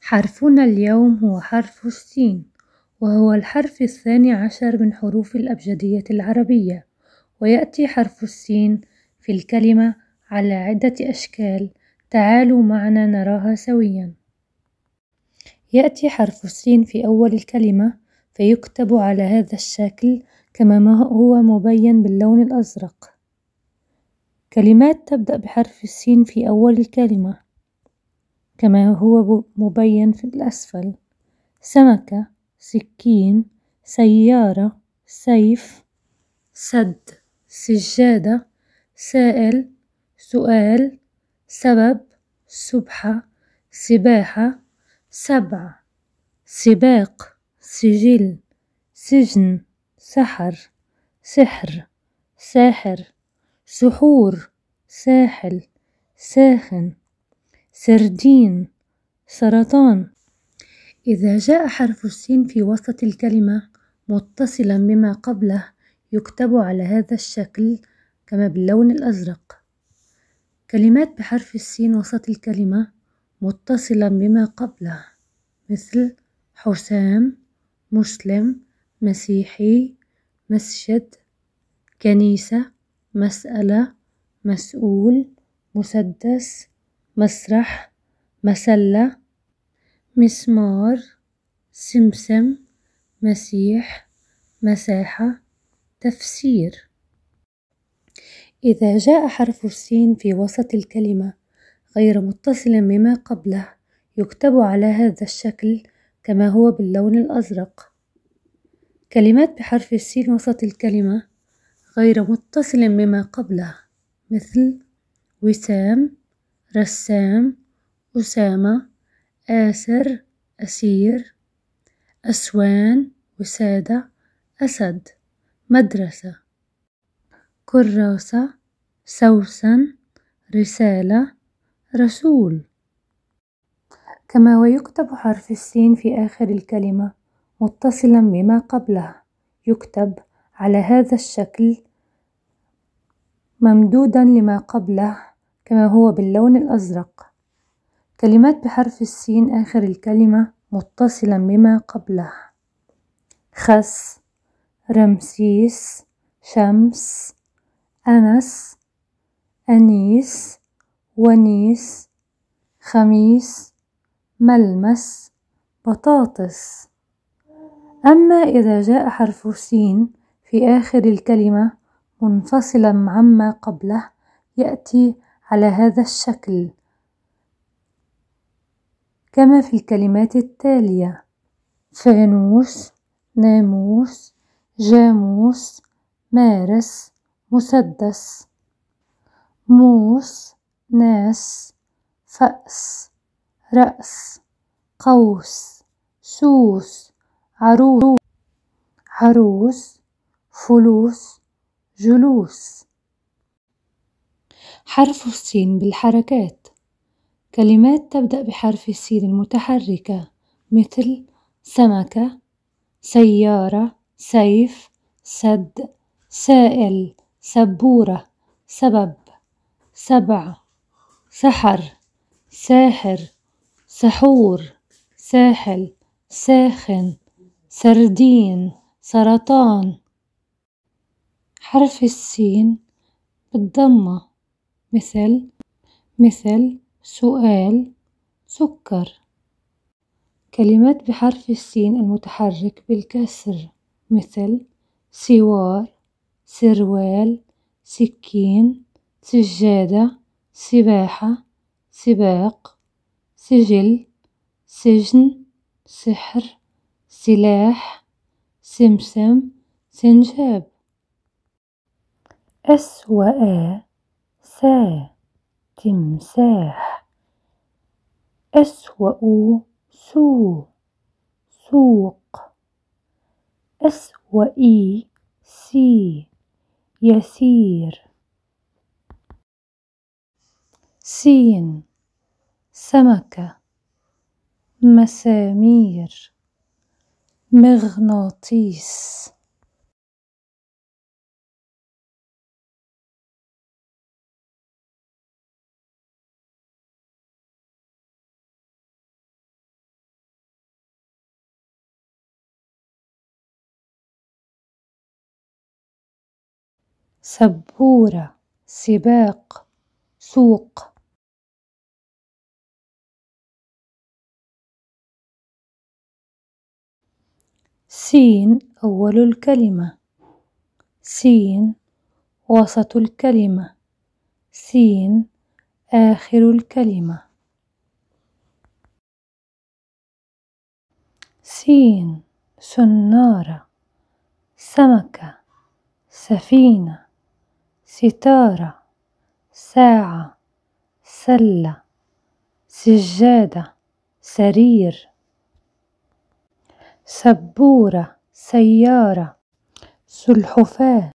حرفنا اليوم هو حرف السين وهو الحرف الثاني عشر من حروف الأبجدية العربية ويأتي حرف السين في الكلمة على عدة أشكال تعالوا معنا نراها سويا يأتي حرف السين في أول الكلمة فيكتب على هذا الشكل كما هو مبين باللون الأزرق كلمات تبدأ بحرف السين في أول الكلمة كما هو مبين في الأسفل سمكة سكين سيارة سيف سد سجادة سائل سؤال سبب سبحة سباحة سبع سباق سجل سجن سحر سحر ساحر سحور ساحل ساخن سردين سرطان إذا جاء حرف السين في وسط الكلمة متصلا بما قبله يكتب على هذا الشكل كما باللون الأزرق كلمات بحرف السين وسط الكلمة متصلا بما قبله مثل حسام مسلم مسيحي مسجد كنيسة مسألة مسؤول مسدس مسرح مسلة مسمار سمسم مسيح مساحة تفسير إذا جاء حرف السين في وسط الكلمة غير متصل بما قبله يكتب على هذا الشكل كما هو باللون الأزرق كلمات بحرف السين وسط الكلمة غير متصل بما قبله مثل وسام رسام أسامة آسر أسير أسوان وسادة أسد مدرسة كراسة سوسن رسالة رسول كما ويكتب حرف السين في آخر الكلمة متصلا بما قبله يكتب على هذا الشكل ممدودا لما قبله كما هو باللون الأزرق كلمات بحرف السين آخر الكلمة متصلا بما قبله خس رمسيس شمس أنس أنيس ونيس خميس ملمس بطاطس أما إذا جاء حرف سين في آخر الكلمة منفصلا عما قبله يأتي على هذا الشكل كما في الكلمات التالية فانوس ناموس جاموس مارس مسدس موس ناس فأس رأس قوس سوس عروس عروس فلوس جلوس حرف السين بالحركات كلمات تبدأ بحرف السين المتحركة مثل سمكة سيارة سيف سد سائل سبورة سبب سبع سحر ساحر سحور ساحل ساخن سردين سرطان حرف السين بالضمة مثل مثل سؤال سكر كلمات بحرف السين المتحرك بالكسر مثل سوار سروال سكين سجادة سباحة سباق سجل سجن سحر سلاح سمسم سنجاب S و A تمساه تمساح أسوأ سوء سوق أسوأ سي يسير سين سمكة مسامير مغناطيس سبورة سباق سوق سين أول الكلمة سين وسط الكلمة سين آخر الكلمة سين سنارة سمكة سفينة ستارة ساعة سلة سجادة سرير سبورة سيارة سلحفاة